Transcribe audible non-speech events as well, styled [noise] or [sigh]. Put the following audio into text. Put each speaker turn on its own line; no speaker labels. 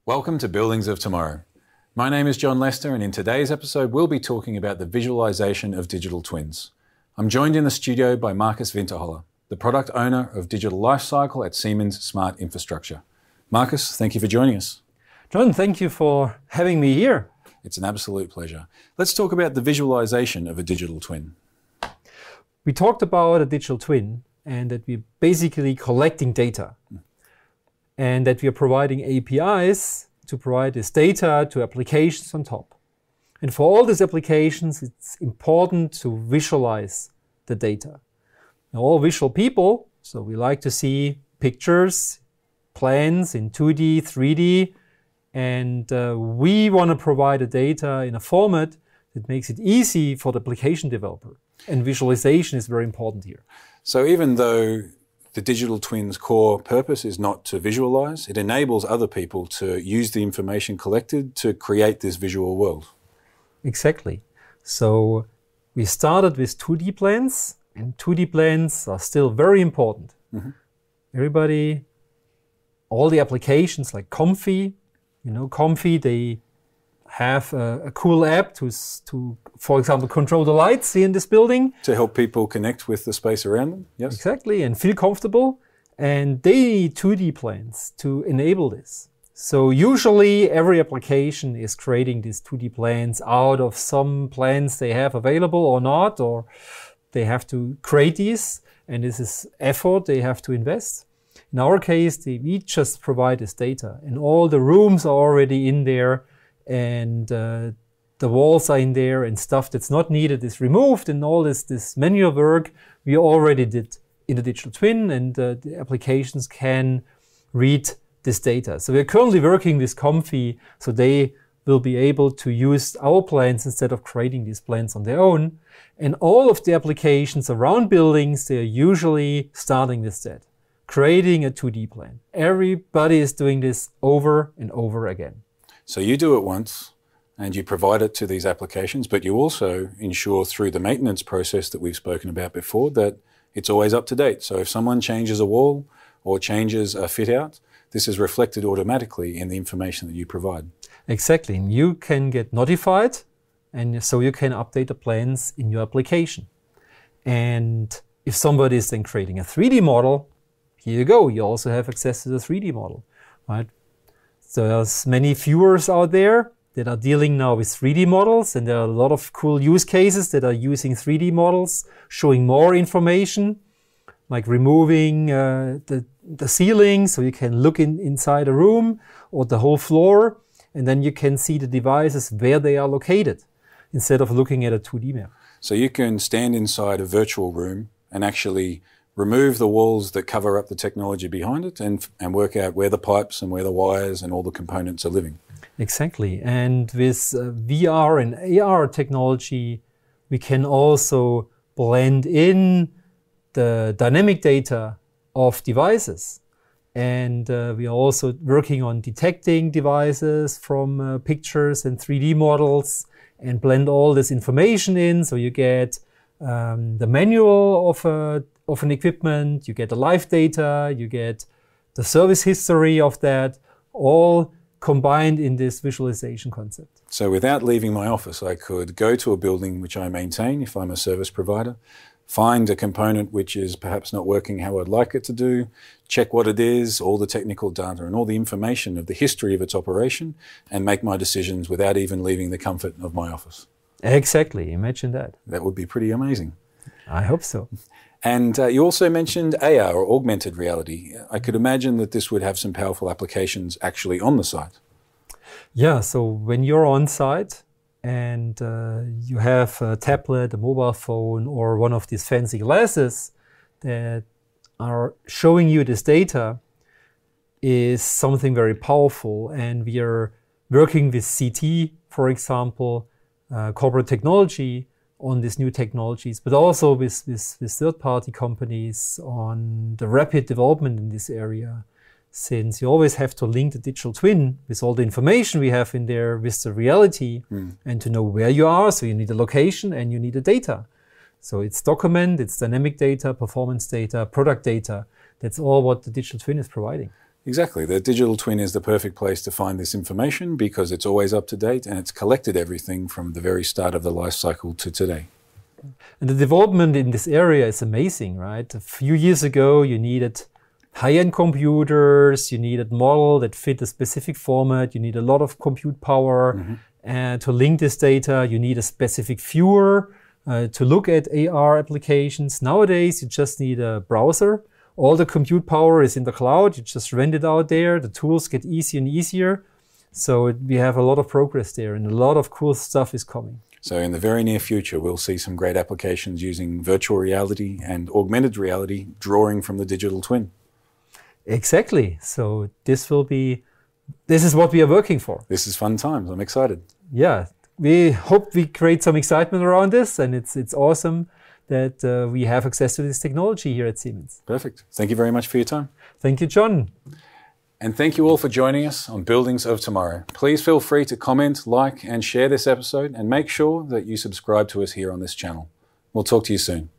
Welcome to Buildings of Tomorrow. My name is John Lester, and in today's episode, we'll be talking about the visualization of digital twins. I'm joined in the studio by Marcus Winterholler, the product owner of digital lifecycle at Siemens Smart Infrastructure. Marcus, thank you for joining us. John, thank you for having me here. It's an absolute pleasure. Let's talk about the visualization of a digital twin.
We talked about a digital twin and that we're basically collecting data and that we are providing APIs to provide this data to applications on top. And for all these applications, it's important to visualize the data. Now, all visual people, so we like to see pictures, plans in 2D, 3D, and uh, we want to provide the data in a format that makes it easy for the application developer. And visualization is very important here.
So even though the digital twin's core purpose is not to visualize, it enables other people to use the information collected to create this visual world.
Exactly. So we started with 2D plans, and 2D plans are still very important. Mm -hmm. Everybody, all the applications like Comfy, you know, Comfy, they have a, a, cool app to, to, for example, control the lights in this building.
To help people connect with the space around them,
yes. Exactly, and feel comfortable. And they need 2D plans to enable this. So usually every application is creating these 2D plans out of some plans they have available or not, or they have to create these. And this is effort they have to invest. In our case, we just provide this data, and all the rooms are already in there, and uh, the walls are in there, and stuff that's not needed is removed, and all this this manual work we already did in the digital twin, and uh, the applications can read this data. So we're currently working with Comfy, so they will be able to use our plans instead of creating these plans on their own. And all of the applications around buildings, they are usually starting with that creating a 2D plan. Everybody is doing this over and over again.
So you do it once and you provide it to these applications, but you also ensure through the maintenance process that we've spoken about before that it's always up to date. So if someone changes a wall or changes a fit out, this is reflected automatically in the information that you provide.
Exactly. And you can get notified and so you can update the plans in your application. And if somebody is then creating a 3D model, here you go, you also have access to the 3D model, right? So there's many viewers out there that are dealing now with 3D models, and there are a lot of cool use cases that are using 3D models, showing more information, like removing uh, the, the ceiling so you can look in, inside a room or the whole floor, and then you can see the devices where they are located instead of looking at a 2D map.
So you can stand inside a virtual room and actually remove the walls that cover up the technology behind it and, and work out where the pipes and where the wires and all the components are living.
Exactly. And with uh, VR and AR technology, we can also blend in the dynamic data of devices. And uh, we are also working on detecting devices from uh, pictures and 3D models and blend all this information in so you get um, the manual of a of an equipment, you get the live data, you get the service history of that, all combined in this visualization concept.
So, without leaving my office, I could go to a building which I maintain if I'm a service provider, find a component which is perhaps not working how I'd like it to do, check what it is, all the technical data and all the information of the history of its operation, and make my decisions without even leaving the comfort of my office.
Exactly. Imagine that. That
would be pretty amazing.
I hope so. [laughs]
And uh, you also mentioned AR or augmented reality. I could imagine that this would have some powerful applications actually on the site.
Yeah, so when you're on site and uh, you have a tablet, a mobile phone, or one of these fancy glasses that are showing you this data, is something very powerful. And we are working with CT, for example, uh, corporate technology, on these new technologies, but also with, with, with third party companies on the rapid development in this area. Since you always have to link the digital twin with all the information we have in there with the reality mm. and to know where you are. So you need a location and you need the data. So it's document, it's dynamic data, performance data, product data. That's all what the digital twin is providing.
Exactly. The digital twin is the perfect place to find this information because it's always up to date and it's collected everything from the very start of the life cycle to today.
And the development in this area is amazing, right? A few years ago, you needed high-end computers, you needed model that fit a specific format, you need a lot of compute power. Mm -hmm. And to link this data, you need a specific viewer uh, to look at AR applications. Nowadays, you just need a browser all the compute power is in the cloud. You just rent it out there. The tools get easier and easier. So it, we have a lot of progress there and a lot of cool stuff is coming.
So in the very near future, we'll see some great applications using virtual reality and augmented reality, drawing from the digital twin.
Exactly. So this will be, this is what we are
working for. This is fun times. I'm excited.
Yeah. We hope we create some excitement around this and it's, it's awesome that uh, we have access to this technology here at Siemens.
Perfect. Thank you very much for your time. Thank you, John. And thank you all for joining us on Buildings of Tomorrow. Please feel free to comment, like, and share this episode, and make sure that you subscribe to us here on this channel. We'll talk to you soon.